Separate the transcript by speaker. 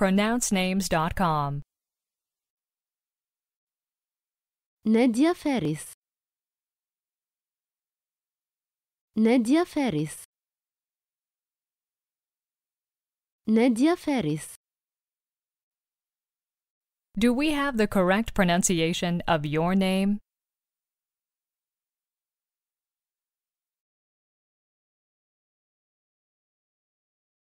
Speaker 1: pronouncenames.com. Nadia Ferris. Nadia Ferris. Nadia Ferris. Do we have the correct pronunciation of your name?